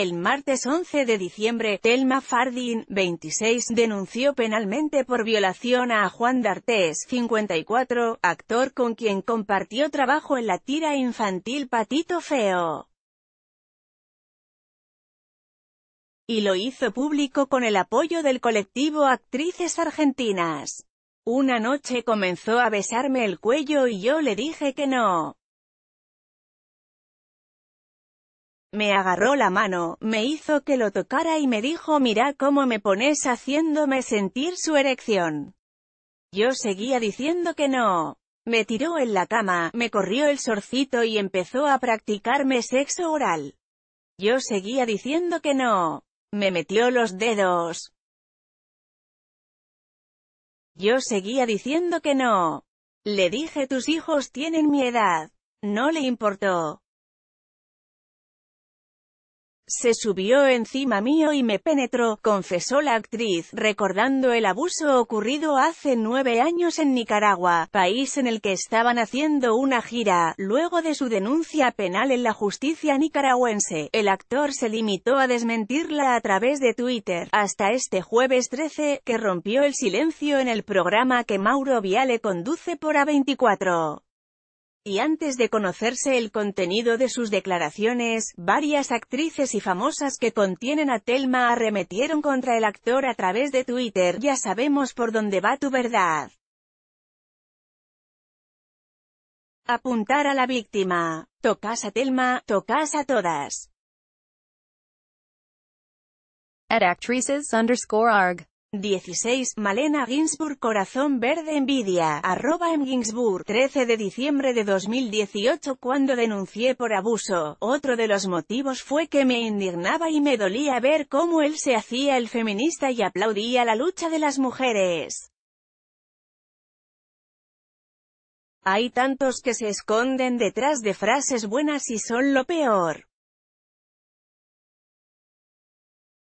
El martes 11 de diciembre, Thelma Fardin, 26, denunció penalmente por violación a Juan D'Artés, 54, actor con quien compartió trabajo en la tira infantil Patito Feo. Y lo hizo público con el apoyo del colectivo Actrices Argentinas. Una noche comenzó a besarme el cuello y yo le dije que no. Me agarró la mano, me hizo que lo tocara y me dijo mira cómo me pones haciéndome sentir su erección. Yo seguía diciendo que no. Me tiró en la cama, me corrió el sorcito y empezó a practicarme sexo oral. Yo seguía diciendo que no. Me metió los dedos. Yo seguía diciendo que no. Le dije tus hijos tienen mi edad. No le importó. Se subió encima mío y me penetró, confesó la actriz, recordando el abuso ocurrido hace nueve años en Nicaragua, país en el que estaban haciendo una gira. Luego de su denuncia penal en la justicia nicaragüense, el actor se limitó a desmentirla a través de Twitter, hasta este jueves 13, que rompió el silencio en el programa que Mauro Viale conduce por A24. Y antes de conocerse el contenido de sus declaraciones, varias actrices y famosas que contienen a Telma arremetieron contra el actor a través de Twitter, ya sabemos por dónde va tu verdad. Apuntar a la víctima. Tocas a Telma, tocas a todas. 16. Malena Ginsburg Corazón Verde Envidia, arroba en Ginsburg, 13 de diciembre de 2018 cuando denuncié por abuso, otro de los motivos fue que me indignaba y me dolía ver cómo él se hacía el feminista y aplaudía la lucha de las mujeres. Hay tantos que se esconden detrás de frases buenas y son lo peor.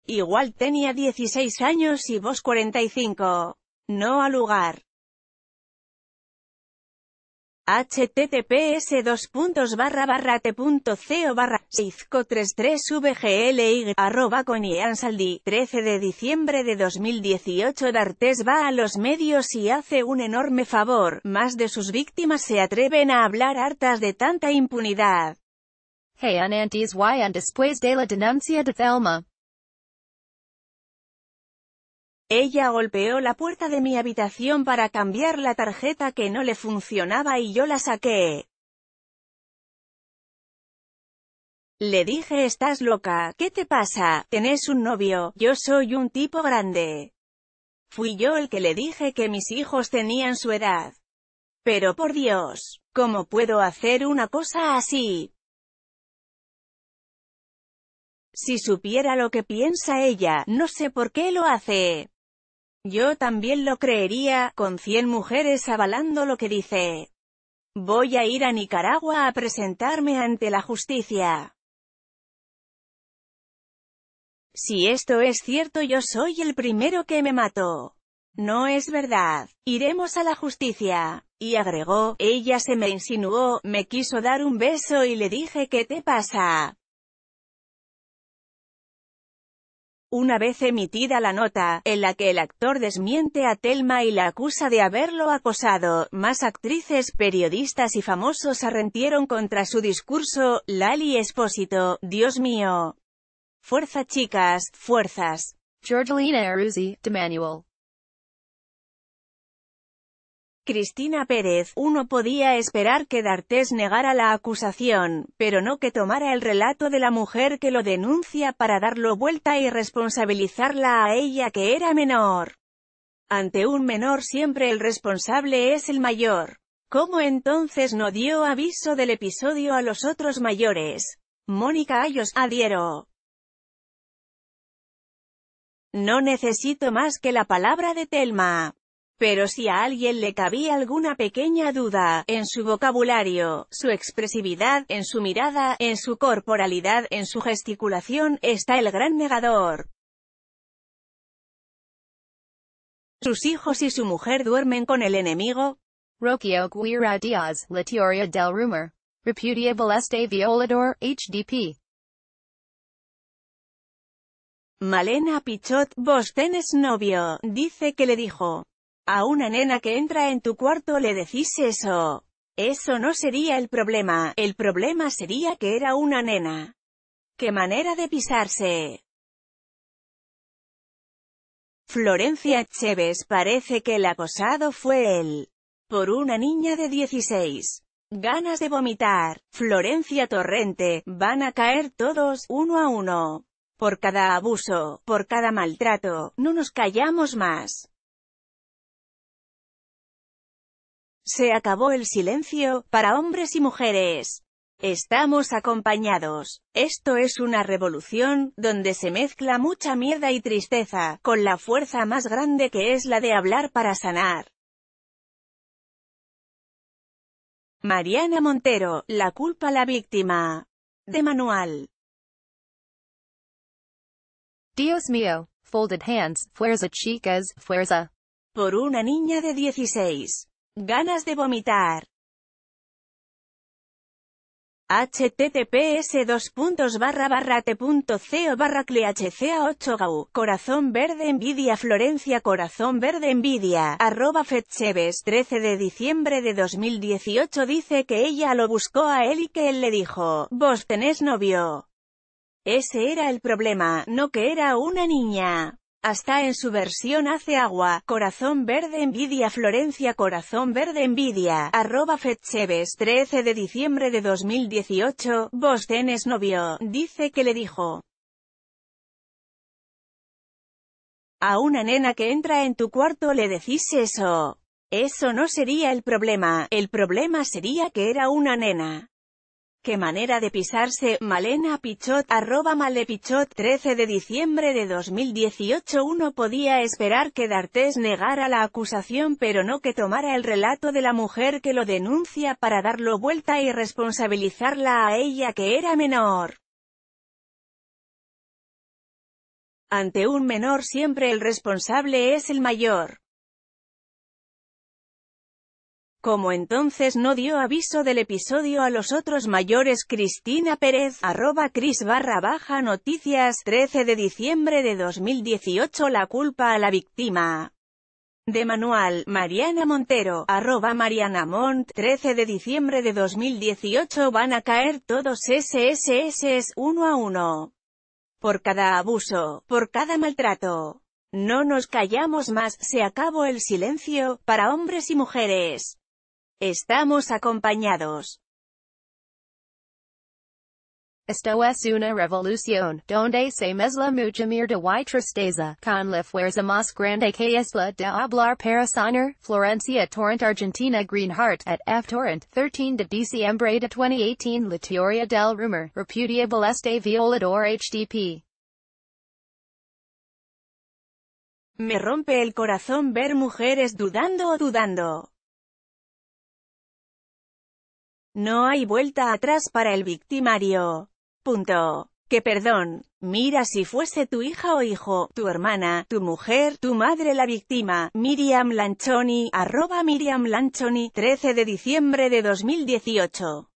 Igual tenía 16 años y vos 45. No al lugar. https barra t.co 33 vgly con 13 de diciembre de 2018 D'Artes va a los medios y hace un enorme favor, más de sus víctimas se atreven a hablar hartas de tanta impunidad. Hey anantes y después de la denuncia de Thelma. Ella golpeó la puerta de mi habitación para cambiar la tarjeta que no le funcionaba y yo la saqué. Le dije estás loca, ¿qué te pasa? Tenés un novio, yo soy un tipo grande. Fui yo el que le dije que mis hijos tenían su edad. Pero por Dios, ¿cómo puedo hacer una cosa así? Si supiera lo que piensa ella, no sé por qué lo hace. Yo también lo creería, con cien mujeres avalando lo que dice. Voy a ir a Nicaragua a presentarme ante la justicia. Si esto es cierto yo soy el primero que me mató. No es verdad. Iremos a la justicia. Y agregó, ella se me insinuó, me quiso dar un beso y le dije ¿qué te pasa? una vez emitida la nota, en la que el actor desmiente a Telma y la acusa de haberlo acosado, más actrices, periodistas y famosos arrentieron contra su discurso, Lali Espósito, Dios mío. Fuerza chicas, fuerzas. Georgina Aruzzi, Manuel Cristina Pérez, uno podía esperar que D'Artes negara la acusación, pero no que tomara el relato de la mujer que lo denuncia para darlo vuelta y responsabilizarla a ella que era menor. Ante un menor siempre el responsable es el mayor. ¿Cómo entonces no dio aviso del episodio a los otros mayores? Mónica Ayos, adhiero. No necesito más que la palabra de Telma. Pero si a alguien le cabía alguna pequeña duda, en su vocabulario, su expresividad, en su mirada, en su corporalidad, en su gesticulación, está el gran negador. Sus hijos y su mujer duermen con el enemigo. del Rumor. Repudiable este violador, HDP. Malena Pichot, vos tenés novio, dice que le dijo. A una nena que entra en tu cuarto le decís eso. Eso no sería el problema, el problema sería que era una nena. ¡Qué manera de pisarse! Florencia Chévez parece que el acosado fue él. Por una niña de 16. Ganas de vomitar. Florencia Torrente, van a caer todos, uno a uno. Por cada abuso, por cada maltrato, no nos callamos más. Se acabó el silencio, para hombres y mujeres. Estamos acompañados. Esto es una revolución, donde se mezcla mucha mierda y tristeza, con la fuerza más grande que es la de hablar para sanar. Mariana Montero, La culpa la víctima. De Manuel. Dios mío, folded hands, fuerza chicas, fuerza. Por una niña de 16. Ganas de vomitar. https dos 8 gau corazón verde envidia florencia corazón verde envidia arroba fetcheves 13 de diciembre de 2018 dice que ella lo buscó a él y que él le dijo vos tenés novio ese era el problema no que era una niña hasta en su versión hace agua, corazón verde envidia Florencia corazón verde envidia, arroba Fetcheves 13 de diciembre de 2018, vos tenés novio, dice que le dijo. A una nena que entra en tu cuarto le decís eso. Eso no sería el problema, el problema sería que era una nena. Qué manera de pisarse, Malena Pichot, arroba malepichot, 13 de diciembre de 2018 Uno podía esperar que D'Artés negara la acusación pero no que tomara el relato de la mujer que lo denuncia para darlo vuelta y responsabilizarla a ella que era menor. Ante un menor siempre el responsable es el mayor. Como entonces no dio aviso del episodio a los otros mayores Cristina Pérez, arroba Cris barra baja noticias 13 de diciembre de 2018 la culpa a la víctima. De manual, Mariana Montero, arroba Mariana Mont, 13 de diciembre de 2018 van a caer todos SSS uno a uno. Por cada abuso, por cada maltrato. No nos callamos más, se acabó el silencio, para hombres y mujeres. Estamos acompañados. Esto es una revolución, donde se mezcla mucha mierda y tristeza, con wears a más grande que es la de hablar para sonar, Florencia Torrent Argentina Greenheart, at F. Torrent, 13 de diciembre de 2018 La teoría del rumor, repudiable este violador HDP. Me rompe el corazón ver mujeres dudando o dudando. No hay vuelta atrás para el victimario. Punto. Que perdón, mira si fuese tu hija o hijo, tu hermana, tu mujer, tu madre la víctima, Miriam Lanchoni, arroba Miriam Lanchoni, 13 de diciembre de 2018.